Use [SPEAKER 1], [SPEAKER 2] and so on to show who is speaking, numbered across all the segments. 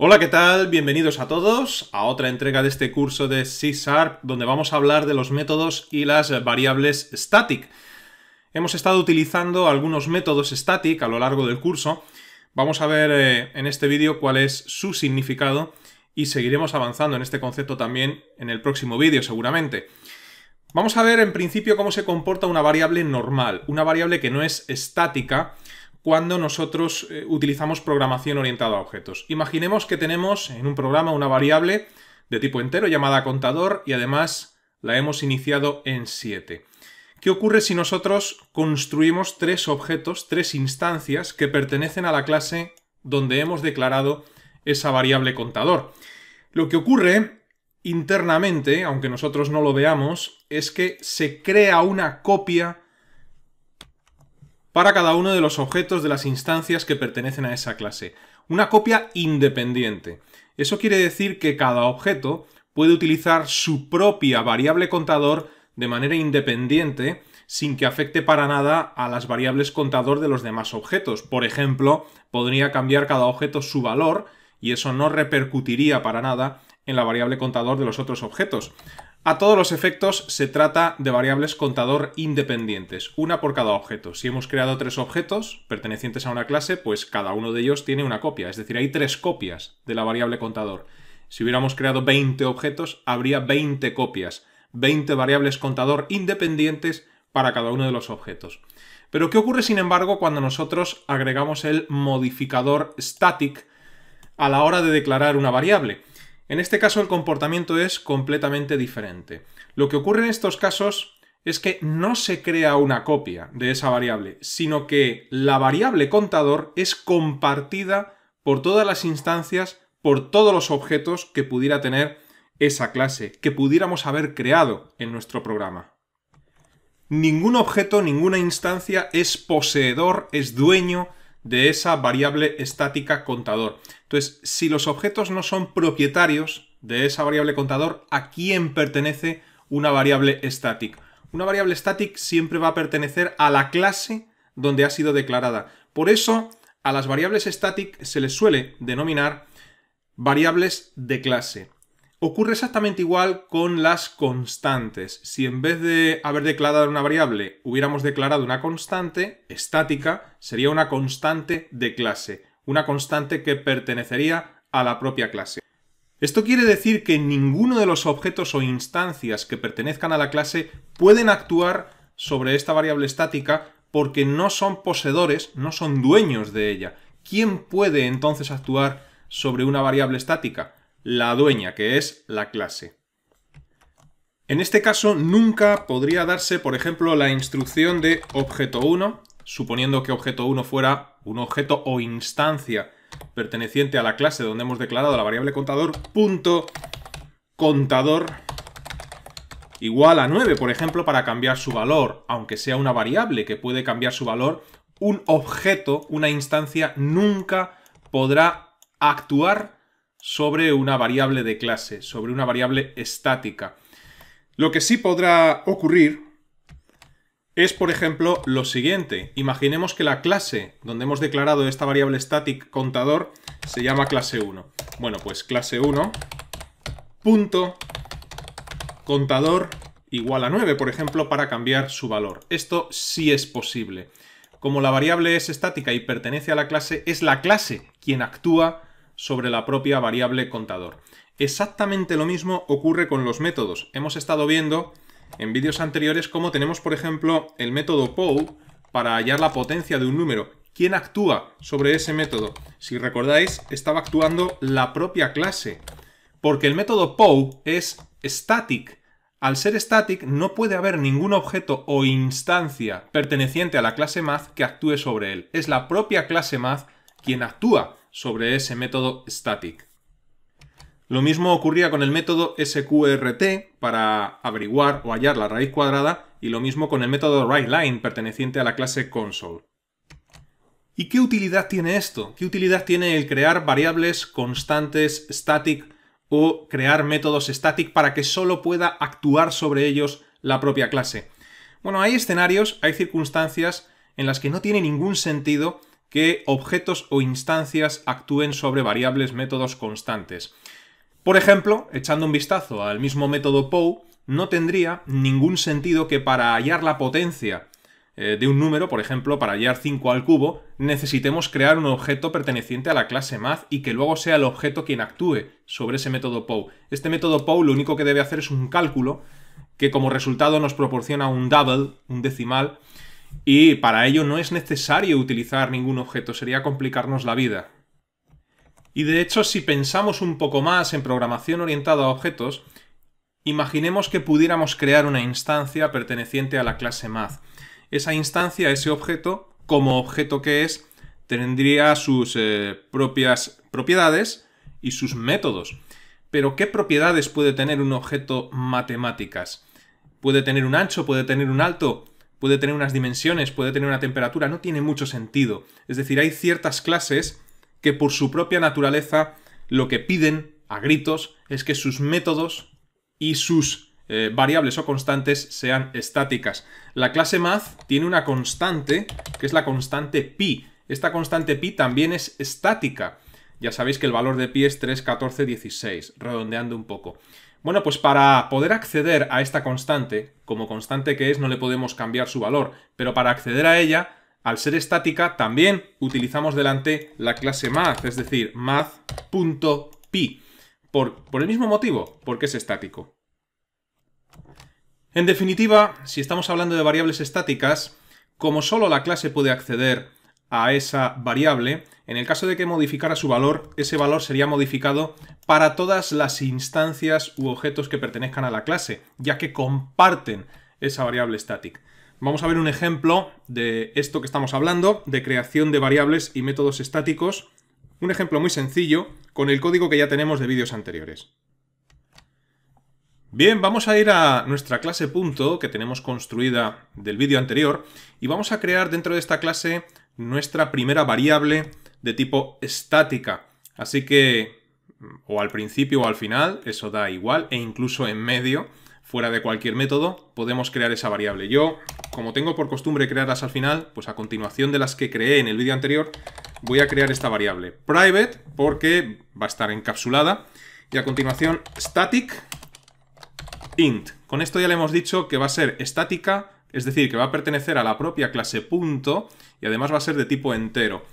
[SPEAKER 1] Hola, ¿qué tal? Bienvenidos a todos a otra entrega de este curso de C donde vamos a hablar de los métodos y las variables static. Hemos estado utilizando algunos métodos static a lo largo del curso. Vamos a ver eh, en este vídeo cuál es su significado y seguiremos avanzando en este concepto también en el próximo vídeo seguramente. Vamos a ver en principio cómo se comporta una variable normal, una variable que no es estática, cuando nosotros eh, utilizamos programación orientada a objetos. Imaginemos que tenemos en un programa una variable de tipo entero llamada contador y además la hemos iniciado en 7. ¿Qué ocurre si nosotros construimos tres objetos, tres instancias que pertenecen a la clase donde hemos declarado esa variable contador? Lo que ocurre internamente, aunque nosotros no lo veamos, es que se crea una copia para cada uno de los objetos de las instancias que pertenecen a esa clase. Una copia independiente. Eso quiere decir que cada objeto puede utilizar su propia variable contador de manera independiente sin que afecte para nada a las variables contador de los demás objetos. Por ejemplo, podría cambiar cada objeto su valor y eso no repercutiría para nada en la variable contador de los otros objetos. A todos los efectos se trata de variables contador independientes, una por cada objeto. Si hemos creado tres objetos pertenecientes a una clase, pues cada uno de ellos tiene una copia, es decir, hay tres copias de la variable contador. Si hubiéramos creado 20 objetos, habría 20 copias, 20 variables contador independientes para cada uno de los objetos. Pero ¿qué ocurre sin embargo cuando nosotros agregamos el modificador static a la hora de declarar una variable? En este caso el comportamiento es completamente diferente. Lo que ocurre en estos casos es que no se crea una copia de esa variable, sino que la variable contador es compartida por todas las instancias, por todos los objetos que pudiera tener esa clase, que pudiéramos haber creado en nuestro programa. Ningún objeto, ninguna instancia es poseedor, es dueño de esa variable estática contador. Entonces, si los objetos no son propietarios de esa variable contador, ¿a quién pertenece una variable static? Una variable static siempre va a pertenecer a la clase donde ha sido declarada. Por eso, a las variables static se les suele denominar variables de clase. Ocurre exactamente igual con las constantes. Si en vez de haber declarado una variable hubiéramos declarado una constante estática, sería una constante de clase, una constante que pertenecería a la propia clase. Esto quiere decir que ninguno de los objetos o instancias que pertenezcan a la clase pueden actuar sobre esta variable estática porque no son poseedores, no son dueños de ella. ¿Quién puede entonces actuar sobre una variable estática? la dueña, que es la clase. En este caso nunca podría darse, por ejemplo, la instrucción de objeto 1, suponiendo que objeto 1 fuera un objeto o instancia perteneciente a la clase donde hemos declarado la variable contador, punto contador igual a 9, por ejemplo, para cambiar su valor, aunque sea una variable que puede cambiar su valor, un objeto, una instancia, nunca podrá actuar sobre una variable de clase, sobre una variable estática. Lo que sí podrá ocurrir es, por ejemplo, lo siguiente. Imaginemos que la clase donde hemos declarado esta variable static contador se llama clase 1. Bueno, pues clase 1 punto contador igual a 9, por ejemplo, para cambiar su valor. Esto sí es posible. Como la variable es estática y pertenece a la clase, es la clase quien actúa sobre la propia variable contador. Exactamente lo mismo ocurre con los métodos. Hemos estado viendo en vídeos anteriores cómo tenemos, por ejemplo, el método POW para hallar la potencia de un número. ¿Quién actúa sobre ese método? Si recordáis, estaba actuando la propia clase. Porque el método POW es static. Al ser static no puede haber ningún objeto o instancia perteneciente a la clase math que actúe sobre él. Es la propia clase math quien actúa sobre ese método static. Lo mismo ocurría con el método sqrt para averiguar o hallar la raíz cuadrada y lo mismo con el método writeLine perteneciente a la clase console. ¿Y qué utilidad tiene esto? ¿Qué utilidad tiene el crear variables constantes static o crear métodos static para que solo pueda actuar sobre ellos la propia clase? Bueno, hay escenarios, hay circunstancias en las que no tiene ningún sentido que objetos o instancias actúen sobre variables métodos constantes. Por ejemplo, echando un vistazo al mismo método POW, no tendría ningún sentido que para hallar la potencia eh, de un número, por ejemplo, para hallar 5 al cubo, necesitemos crear un objeto perteneciente a la clase math y que luego sea el objeto quien actúe sobre ese método POW. Este método POW lo único que debe hacer es un cálculo que como resultado nos proporciona un double, un decimal, y para ello no es necesario utilizar ningún objeto, sería complicarnos la vida. Y de hecho, si pensamos un poco más en programación orientada a objetos, imaginemos que pudiéramos crear una instancia perteneciente a la clase Math. Esa instancia, ese objeto, como objeto que es, tendría sus eh, propias propiedades y sus métodos. Pero, ¿qué propiedades puede tener un objeto matemáticas? Puede tener un ancho, puede tener un alto puede tener unas dimensiones, puede tener una temperatura, no tiene mucho sentido. Es decir, hay ciertas clases que por su propia naturaleza lo que piden a gritos es que sus métodos y sus eh, variables o constantes sean estáticas. La clase math tiene una constante, que es la constante pi. Esta constante pi también es estática. Ya sabéis que el valor de pi es 3, 14, 16, redondeando un poco. Bueno, pues para poder acceder a esta constante, como constante que es, no le podemos cambiar su valor, pero para acceder a ella, al ser estática, también utilizamos delante la clase math, es decir, math.pi, por, por el mismo motivo, porque es estático. En definitiva, si estamos hablando de variables estáticas, como solo la clase puede acceder a esa variable, en el caso de que modificara su valor, ese valor sería modificado para todas las instancias u objetos que pertenezcan a la clase, ya que comparten esa variable static. Vamos a ver un ejemplo de esto que estamos hablando, de creación de variables y métodos estáticos. Un ejemplo muy sencillo con el código que ya tenemos de vídeos anteriores. Bien, vamos a ir a nuestra clase punto que tenemos construida del vídeo anterior y vamos a crear dentro de esta clase nuestra primera variable de tipo estática. Así que o al principio o al final, eso da igual, e incluso en medio, fuera de cualquier método, podemos crear esa variable. Yo, como tengo por costumbre crearlas al final, pues a continuación de las que creé en el vídeo anterior, voy a crear esta variable. Private, porque va a estar encapsulada. Y a continuación, static int. Con esto ya le hemos dicho que va a ser estática, es decir, que va a pertenecer a la propia clase punto y además va a ser de tipo entero.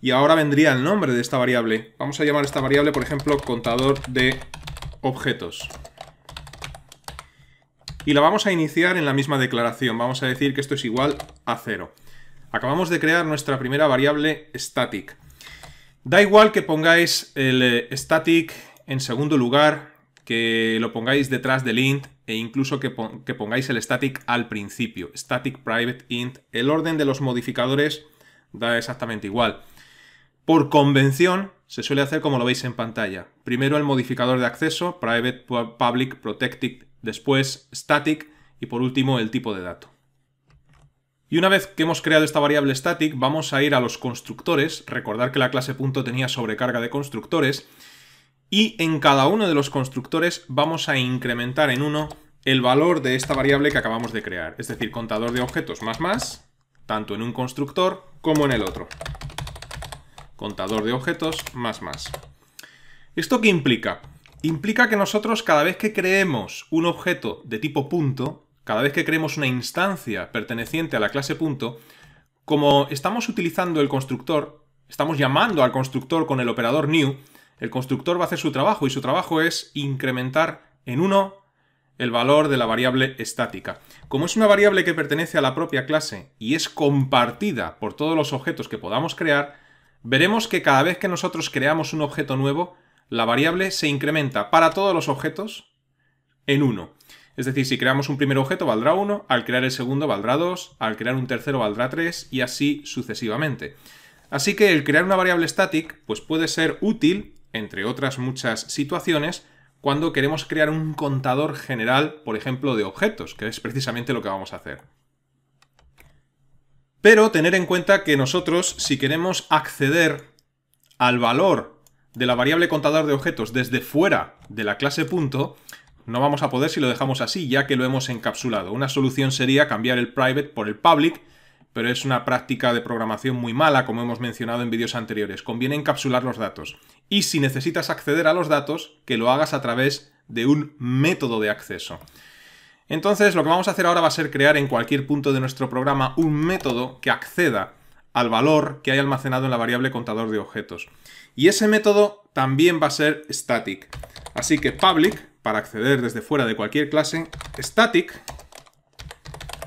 [SPEAKER 1] Y ahora vendría el nombre de esta variable. Vamos a llamar esta variable, por ejemplo, contador de objetos. Y la vamos a iniciar en la misma declaración. Vamos a decir que esto es igual a cero. Acabamos de crear nuestra primera variable static. Da igual que pongáis el eh, static en segundo lugar, que lo pongáis detrás del int e incluso que, pongáis el static al principio. Static private int. El orden de los modificadores da exactamente igual. Por convención, se suele hacer como lo veis en pantalla. Primero el modificador de acceso, private, public, protected, después static y por último el tipo de dato. Y una vez que hemos creado esta variable static, vamos a ir a los constructores, recordar que la clase punto tenía sobrecarga de constructores, y en cada uno de los constructores vamos a incrementar en uno el valor de esta variable que acabamos de crear, es decir, contador de objetos más más, tanto en un constructor como en el otro contador de objetos, más más. ¿Esto qué implica? Implica que nosotros cada vez que creemos un objeto de tipo punto, cada vez que creemos una instancia perteneciente a la clase punto, como estamos utilizando el constructor, estamos llamando al constructor con el operador new, el constructor va a hacer su trabajo y su trabajo es incrementar en 1 el valor de la variable estática. Como es una variable que pertenece a la propia clase y es compartida por todos los objetos que podamos crear, veremos que cada vez que nosotros creamos un objeto nuevo, la variable se incrementa para todos los objetos en 1. Es decir, si creamos un primer objeto valdrá 1, al crear el segundo valdrá 2, al crear un tercero valdrá 3 y así sucesivamente. Así que el crear una variable static pues puede ser útil, entre otras muchas situaciones, cuando queremos crear un contador general, por ejemplo, de objetos, que es precisamente lo que vamos a hacer. Pero tener en cuenta que nosotros, si queremos acceder al valor de la variable contador de objetos desde fuera de la clase punto, no vamos a poder si lo dejamos así, ya que lo hemos encapsulado. Una solución sería cambiar el private por el public, pero es una práctica de programación muy mala, como hemos mencionado en vídeos anteriores. Conviene encapsular los datos. Y si necesitas acceder a los datos, que lo hagas a través de un método de acceso. Entonces lo que vamos a hacer ahora va a ser crear en cualquier punto de nuestro programa un método que acceda al valor que hay almacenado en la variable contador de objetos. Y ese método también va a ser static. Así que public, para acceder desde fuera de cualquier clase, static,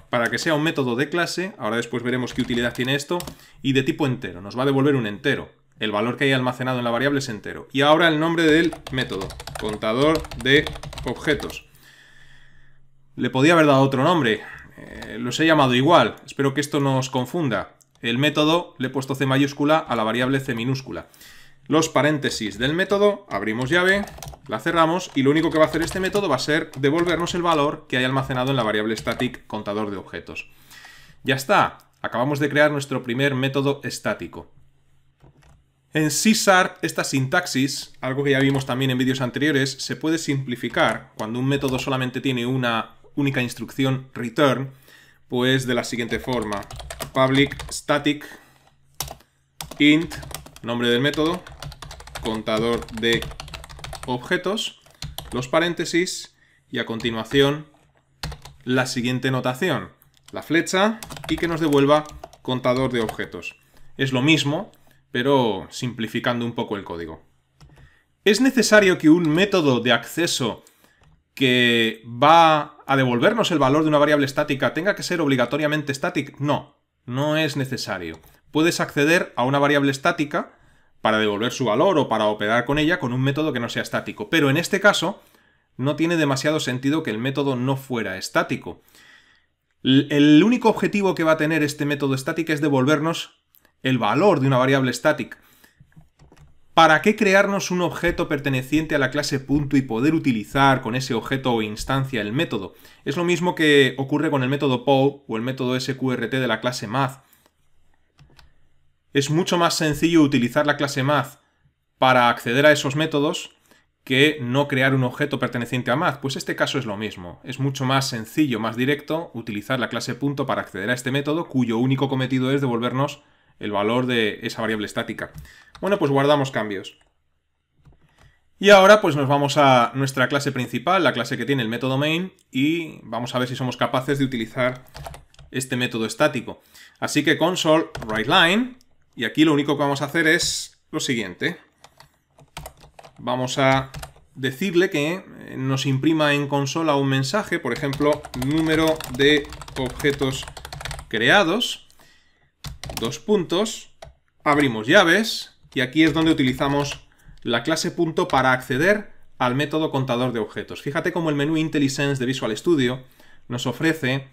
[SPEAKER 1] para que sea un método de clase, ahora después veremos qué utilidad tiene esto, y de tipo entero, nos va a devolver un entero. El valor que hay almacenado en la variable es entero. Y ahora el nombre del método, contador de objetos. Le podía haber dado otro nombre. Eh, los he llamado igual. Espero que esto no os confunda. El método le he puesto C mayúscula a la variable C minúscula. Los paréntesis del método, abrimos llave, la cerramos y lo único que va a hacer este método va a ser devolvernos el valor que hay almacenado en la variable static contador de objetos. Ya está, acabamos de crear nuestro primer método estático. En C esta sintaxis, algo que ya vimos también en vídeos anteriores, se puede simplificar cuando un método solamente tiene una única instrucción return, pues de la siguiente forma, public static int, nombre del método, contador de objetos, los paréntesis y a continuación la siguiente notación, la flecha y que nos devuelva contador de objetos. Es lo mismo, pero simplificando un poco el código. ¿Es necesario que un método de acceso que va a devolvernos el valor de una variable estática tenga que ser obligatoriamente estático No, no es necesario. Puedes acceder a una variable estática para devolver su valor o para operar con ella con un método que no sea estático. Pero en este caso no tiene demasiado sentido que el método no fuera estático. El único objetivo que va a tener este método estático es devolvernos el valor de una variable estática. ¿Para qué crearnos un objeto perteneciente a la clase punto y poder utilizar con ese objeto o instancia el método? Es lo mismo que ocurre con el método POW o el método SQRT de la clase Math. Es mucho más sencillo utilizar la clase Math para acceder a esos métodos que no crear un objeto perteneciente a Math. Pues este caso es lo mismo. Es mucho más sencillo, más directo, utilizar la clase punto para acceder a este método cuyo único cometido es devolvernos el valor de esa variable estática. Bueno, pues guardamos cambios. Y ahora pues nos vamos a nuestra clase principal, la clase que tiene el método main, y vamos a ver si somos capaces de utilizar este método estático. Así que console line y aquí lo único que vamos a hacer es lo siguiente. Vamos a decirle que nos imprima en consola un mensaje, por ejemplo, número de objetos creados, dos puntos, abrimos llaves y aquí es donde utilizamos la clase punto para acceder al método contador de objetos. Fíjate cómo el menú IntelliSense de Visual Studio nos ofrece,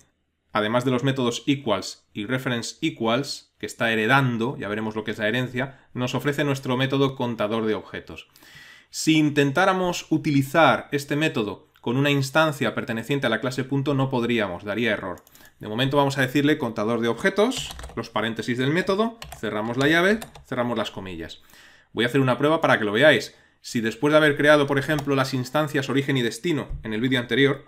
[SPEAKER 1] además de los métodos equals y reference equals, que está heredando, ya veremos lo que es la herencia, nos ofrece nuestro método contador de objetos. Si intentáramos utilizar este método con una instancia perteneciente a la clase punto no podríamos, daría error. De momento vamos a decirle contador de objetos, los paréntesis del método, cerramos la llave, cerramos las comillas. Voy a hacer una prueba para que lo veáis. Si después de haber creado, por ejemplo, las instancias origen y destino en el vídeo anterior,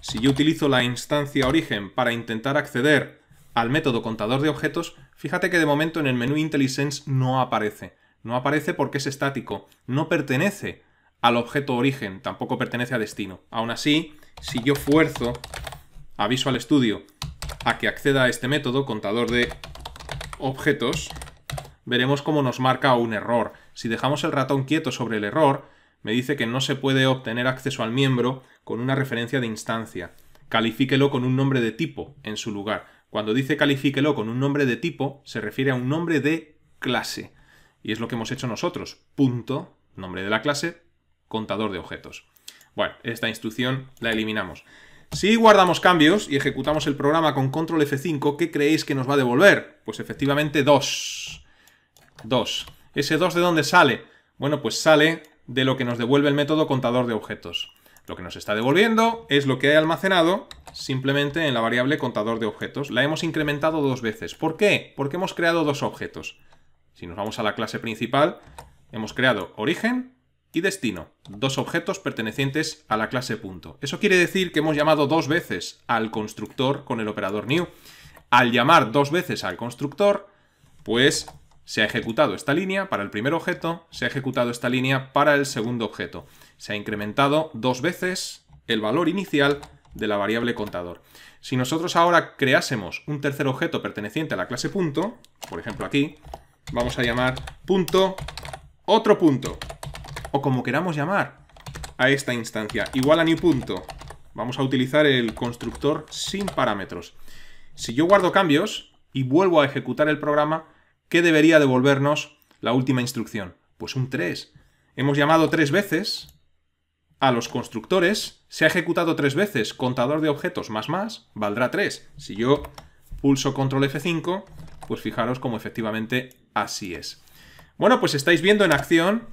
[SPEAKER 1] si yo utilizo la instancia origen para intentar acceder al método contador de objetos, fíjate que de momento en el menú IntelliSense no aparece. No aparece porque es estático, no pertenece al objeto origen, tampoco pertenece a destino. Aún así, si yo fuerzo aviso al estudio a que acceda a este método, contador de objetos, veremos cómo nos marca un error. Si dejamos el ratón quieto sobre el error, me dice que no se puede obtener acceso al miembro con una referencia de instancia. Califíquelo con un nombre de tipo en su lugar. Cuando dice califíquelo con un nombre de tipo, se refiere a un nombre de clase. Y es lo que hemos hecho nosotros. Punto, nombre de la clase, contador de objetos. Bueno, esta instrucción la eliminamos. Si guardamos cambios y ejecutamos el programa con control F5, ¿qué creéis que nos va a devolver? Pues efectivamente 2. 2. ¿Ese 2 de dónde sale? Bueno, pues sale de lo que nos devuelve el método contador de objetos. Lo que nos está devolviendo es lo que he almacenado simplemente en la variable contador de objetos. La hemos incrementado dos veces. ¿Por qué? Porque hemos creado dos objetos. Si nos vamos a la clase principal, hemos creado origen y destino, dos objetos pertenecientes a la clase punto. Eso quiere decir que hemos llamado dos veces al constructor con el operador new. Al llamar dos veces al constructor, pues se ha ejecutado esta línea para el primer objeto, se ha ejecutado esta línea para el segundo objeto. Se ha incrementado dos veces el valor inicial de la variable contador. Si nosotros ahora creásemos un tercer objeto perteneciente a la clase punto, por ejemplo aquí, vamos a llamar punto otro punto o como queramos llamar, a esta instancia. Igual a new punto. Vamos a utilizar el constructor sin parámetros. Si yo guardo cambios y vuelvo a ejecutar el programa, ¿qué debería devolvernos la última instrucción? Pues un 3. Hemos llamado tres veces a los constructores, se ha ejecutado tres veces, contador de objetos más más, valdrá 3. Si yo pulso control F5, pues fijaros cómo efectivamente así es. Bueno, pues estáis viendo en acción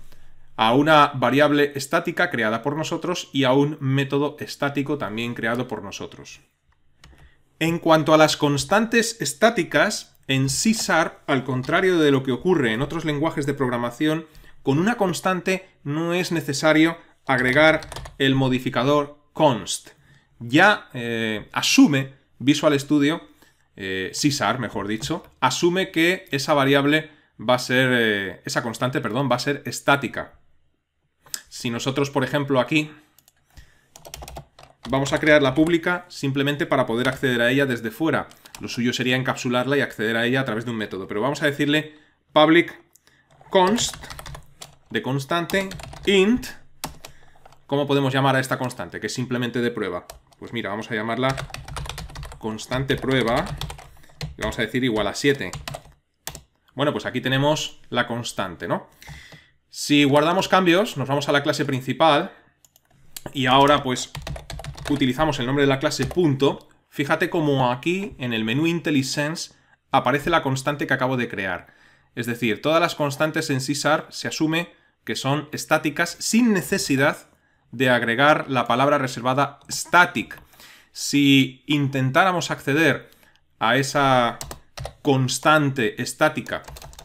[SPEAKER 1] a una variable estática creada por nosotros y a un método estático también creado por nosotros. En cuanto a las constantes estáticas, en C al contrario de lo que ocurre en otros lenguajes de programación, con una constante no es necesario agregar el modificador const. Ya eh, asume Visual Studio, eh, C mejor dicho, asume que esa variable va a ser, eh, esa constante, perdón, va a ser estática. Si nosotros, por ejemplo, aquí vamos a crear la pública simplemente para poder acceder a ella desde fuera. Lo suyo sería encapsularla y acceder a ella a través de un método. Pero vamos a decirle public const de constante int. ¿Cómo podemos llamar a esta constante? Que es simplemente de prueba. Pues mira, vamos a llamarla constante prueba. Y vamos a decir igual a 7. Bueno, pues aquí tenemos la constante, ¿no? Si guardamos cambios, nos vamos a la clase principal y ahora pues utilizamos el nombre de la clase punto. Fíjate como aquí en el menú IntelliSense aparece la constante que acabo de crear. Es decir, todas las constantes en CSAR se asume que son estáticas sin necesidad de agregar la palabra reservada static. Si intentáramos acceder a esa constante estática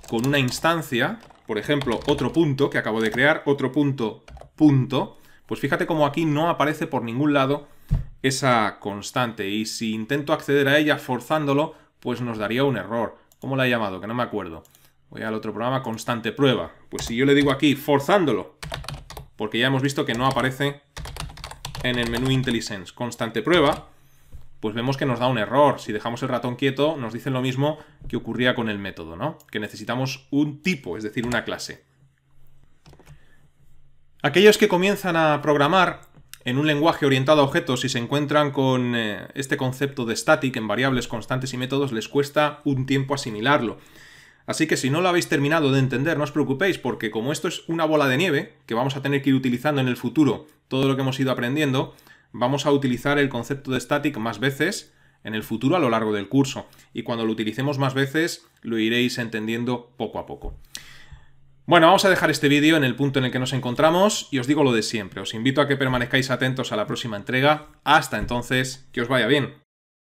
[SPEAKER 1] con una instancia, por ejemplo, otro punto que acabo de crear, otro punto, punto, pues fíjate como aquí no aparece por ningún lado esa constante y si intento acceder a ella forzándolo, pues nos daría un error. ¿Cómo la he llamado? Que no me acuerdo. Voy al otro programa, constante prueba. Pues si yo le digo aquí, forzándolo, porque ya hemos visto que no aparece en el menú IntelliSense, constante prueba, pues vemos que nos da un error. Si dejamos el ratón quieto, nos dicen lo mismo que ocurría con el método, ¿no? Que necesitamos un tipo, es decir, una clase. Aquellos que comienzan a programar en un lenguaje orientado a objetos y se encuentran con eh, este concepto de static en variables constantes y métodos, les cuesta un tiempo asimilarlo. Así que si no lo habéis terminado de entender, no os preocupéis, porque como esto es una bola de nieve, que vamos a tener que ir utilizando en el futuro todo lo que hemos ido aprendiendo, vamos a utilizar el concepto de static más veces en el futuro a lo largo del curso y cuando lo utilicemos más veces lo iréis entendiendo poco a poco. Bueno, vamos a dejar este vídeo en el punto en el que nos encontramos y os digo lo de siempre. Os invito a que permanezcáis atentos a la próxima entrega. Hasta entonces, que os vaya bien.